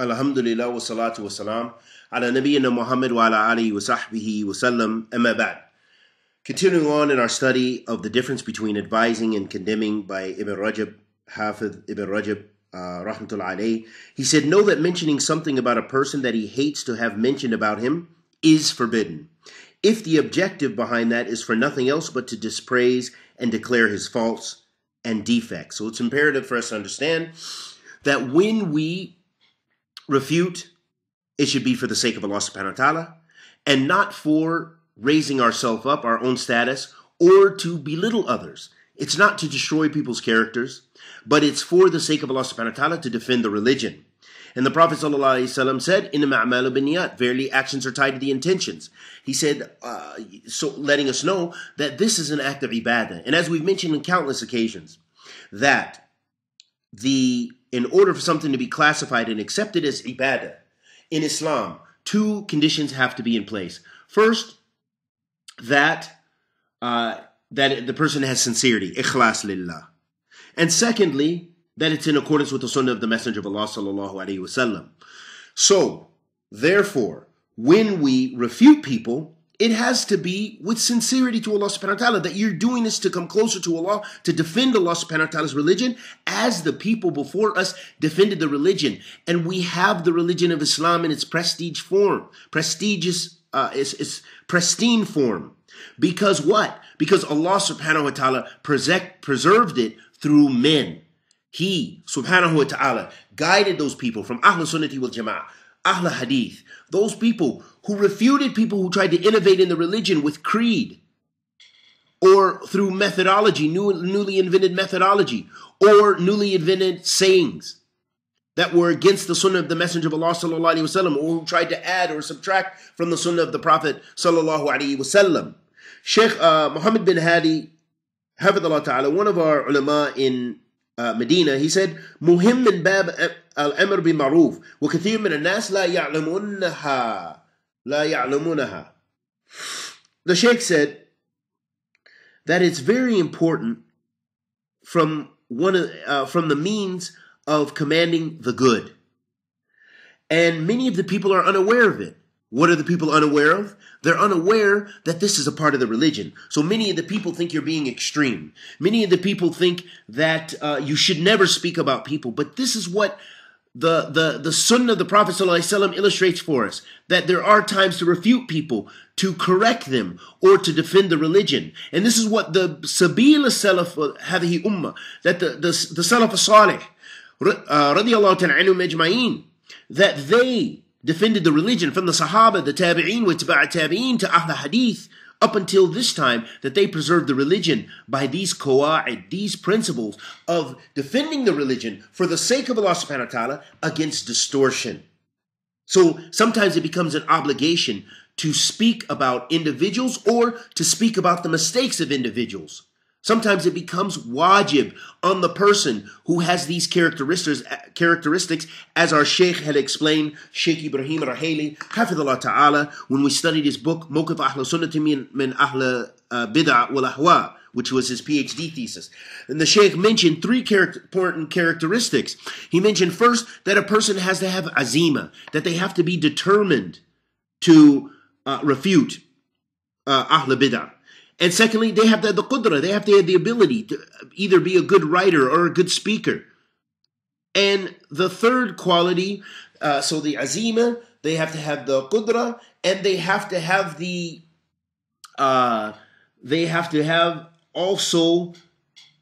Alhamdulillah wa salatu wa salam ala nabiyyina Muhammad wa ala alihi wa sahbihi wa sallam amma ba'd. Continuing on in our study of the difference between advising and condemning by Ibn Rajab, Hafid Ibn Rajab, uh, Rahmatul he said, Know that mentioning something about a person that he hates to have mentioned about him is forbidden, if the objective behind that is for nothing else but to dispraise and declare his faults and defects. So it's imperative for us to understand that when we refute, it should be for the sake of Allah subhanahu wa ta'ala and not for raising ourselves up, our own status, or to belittle others. It's not to destroy people's characters, but it's for the sake of Allah subhanahu wa ta'ala to defend the religion. And the Prophet ﷺ said, "In the binniyat." Verily, actions are tied to the intentions. He said, uh, so letting us know that this is an act of ibadah. And as we've mentioned on countless occasions, that the in order for something to be classified and accepted as ibadah in Islam, two conditions have to be in place. First, that uh, that the person has sincerity, ikhlas lillah, and secondly, that it's in accordance with the sunnah of the Messenger of Allah sallallahu alaihi wasallam. So, therefore, when we refute people it has to be with sincerity to Allah subhanahu wa ta'ala that you're doing this to come closer to Allah, to defend Allah subhanahu wa ta'ala's religion as the people before us defended the religion. And we have the religion of Islam in its prestige form, prestigious, uh, its, its pristine form. Because what? Because Allah subhanahu wa ta'ala preserved it through men. He, subhanahu wa ta'ala, guided those people from Ahlul Sunnati wal Jama'ah Ahl Hadith, those people who refuted people who tried to innovate in the religion with creed or through methodology, new, newly invented methodology, or newly invented sayings that were against the sunnah of the Messenger of Allah sallallahu alaihi wasallam, or who tried to add or subtract from the sunnah of the Prophet sallallahu alaihi wasallam. Sheikh uh, Muhammad bin Hadi, Hafidhullah Ta'ala, one of our ulama in uh, Medina, he said, bab al مهم bi-maruf," الأمر بمعروف وكثير al الناس la يعلمونها لا يعلمونها. The Sheikh said that it's very important from one of, uh, from the means of commanding the good, and many of the people are unaware of it. What are the people unaware of? They're unaware that this is a part of the religion. So many of the people think you're being extreme. Many of the people think that uh, you should never speak about people. But this is what the the the sunnah of the Prophet ﷺ illustrates for us that there are times to refute people, to correct them, or to defend the religion. And this is what the Sabil Salaf hadhi Ummah, that the, the, the Salaf Salih, uh, radiallahu ta'ala that they defended the religion from the Sahaba, the Tabi'een, with Taba'a Tabi'een to Ahl Hadith up until this time that they preserved the religion by these qawa'id, these principles of defending the religion for the sake of Allah subhanahu wa ta'ala against distortion. So sometimes it becomes an obligation to speak about individuals or to speak about the mistakes of individuals. Sometimes it becomes wajib on the person who has these characteristics, characteristics as our Sheikh had explained, Sheikh Ibrahim Raheli, Hafidullah Ta'ala, when we studied his book, Mokif Ahl Sunnati Min Ahl uh, Bid'ah Wal Ahwa, which was his PhD thesis. And the Sheikh mentioned three important characteristics. He mentioned first that a person has to have azima, that they have to be determined to uh, refute uh, Ahl Bid'ah. And secondly, they have the, the qudra, they have to have the ability to either be a good writer or a good speaker. And the third quality, uh, so the azima, they have to have the qudra, and they have to have the, uh, they have to have also,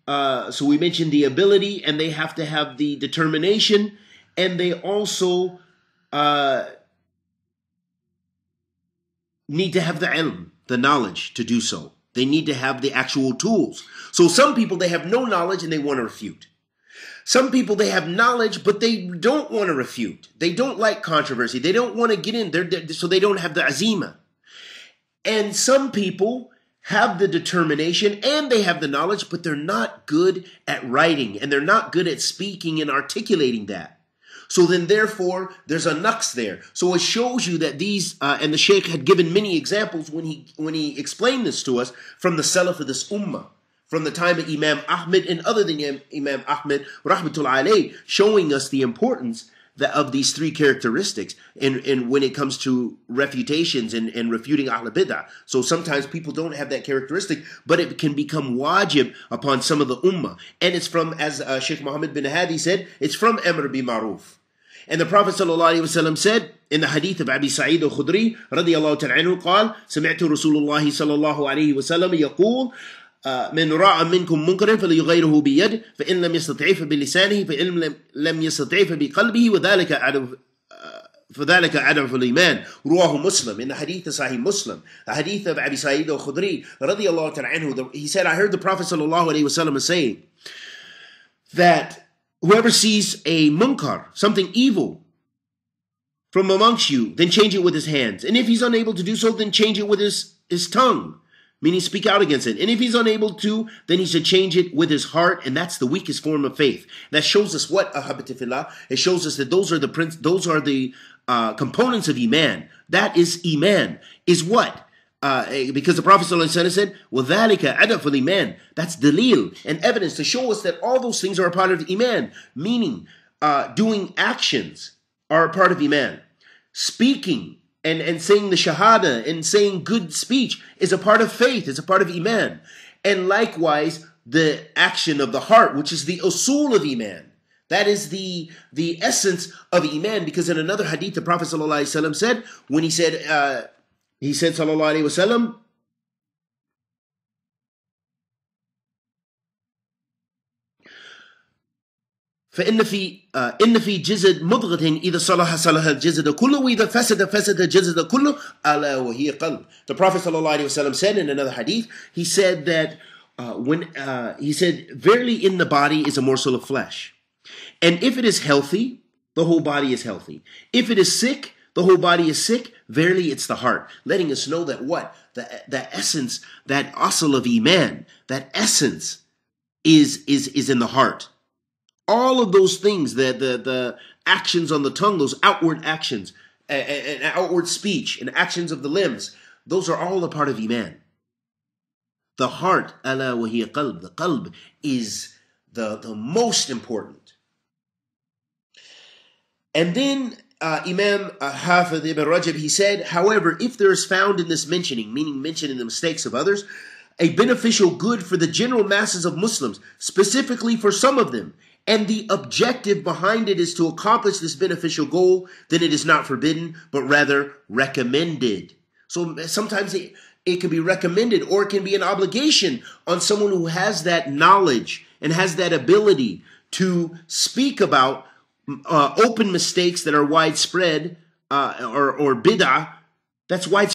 uh, so we mentioned the ability, and they have to have the determination, and they also uh, need to have the ilm, the knowledge to do so. They need to have the actual tools. So some people, they have no knowledge and they want to refute. Some people, they have knowledge, but they don't want to refute. They don't like controversy. They don't want to get in there, so they don't have the azima. And some people have the determination and they have the knowledge, but they're not good at writing and they're not good at speaking and articulating that. So then, therefore, there's a nux there. So it shows you that these, uh, and the Sheikh had given many examples when he when he explained this to us from the Salaf of this Ummah, from the time of Imam Ahmed and other than Imam Ahmed, rahmatul alayh, showing us the importance of these three characteristics and, and when it comes to refutations and, and refuting Ahl Bidah. So sometimes people don't have that characteristic, but it can become wajib upon some of the ummah. And it's from, as uh, Sheikh Muhammad bin Hadi said, it's from Amr bin Maruf. And the Prophet ﷺ said in the hadith of Abi Sa'id al-Khudri radiallahu ta'ala anhu قال سمعت رسول الله صلى الله عليه وسلم يقول من راى منكم منكرا فليغيره بيد فان لم يستطع فبلسانه فان لم يستطع بقلبه، وذلك عدو فذلك عدم الإيمان رواه مسلم in the hadith of Sahih Muslim the hadith of Abi Sa'id al-Khudri رضي الله عنه he said I heard the Prophet صلى الله عليه وسلم saying that Whoever sees a munkar, something evil, from amongst you, then change it with his hands. And if he's unable to do so, then change it with his, his tongue, meaning speak out against it. And if he's unable to, then he should change it with his heart, and that's the weakest form of faith. That shows us what ahabatifillah. It shows us that those are the prince, those are the uh, components of iman. That is iman. Is what uh, eh, because the Prophet ﷺ said, وَذَلِكَ عَدَفُ iman." That's dalil and evidence to show us that all those things are a part of Iman, meaning uh, doing actions are a part of Iman. Speaking and, and saying the Shahada and saying good speech is a part of faith, is a part of Iman. And likewise, the action of the heart, which is the usul of Iman. That is the the essence of Iman, because in another hadith, the Prophet said, when he said, uh, he said, Sallallahu Alaihi Wasallam, فإن في إن في جسد مضغة إذا صلح صلح الجسد كله وإذا فسد فسد or كله ألا وهي قلب. The Prophet صلى الله عليه said in another hadith, he said that uh, when uh, he said, verily in the body is a morsel of flesh, and if it is healthy, the whole body is healthy. If it is sick, the whole body is sick. Verily, it's the heart, letting us know that what the the essence, that asal of iman, that essence, is is is in the heart. All of those things, the the the actions on the tongue, those outward actions, and, outward speech, and actions of the limbs, those are all a part of iman. The heart, ala wahiya qalb, the qalb is the the most important. And then uh, Imam uh, Hafid ibn Rajab, he said, however, if there is found in this mentioning, meaning mentioning the mistakes of others, a beneficial good for the general masses of Muslims, specifically for some of them, and the objective behind it is to accomplish this beneficial goal, then it is not forbidden, but rather recommended. So sometimes it, it can be recommended or it can be an obligation on someone who has that knowledge and has that ability to speak about uh, open mistakes that are widespread uh, or, or bid'ah, that's widespread.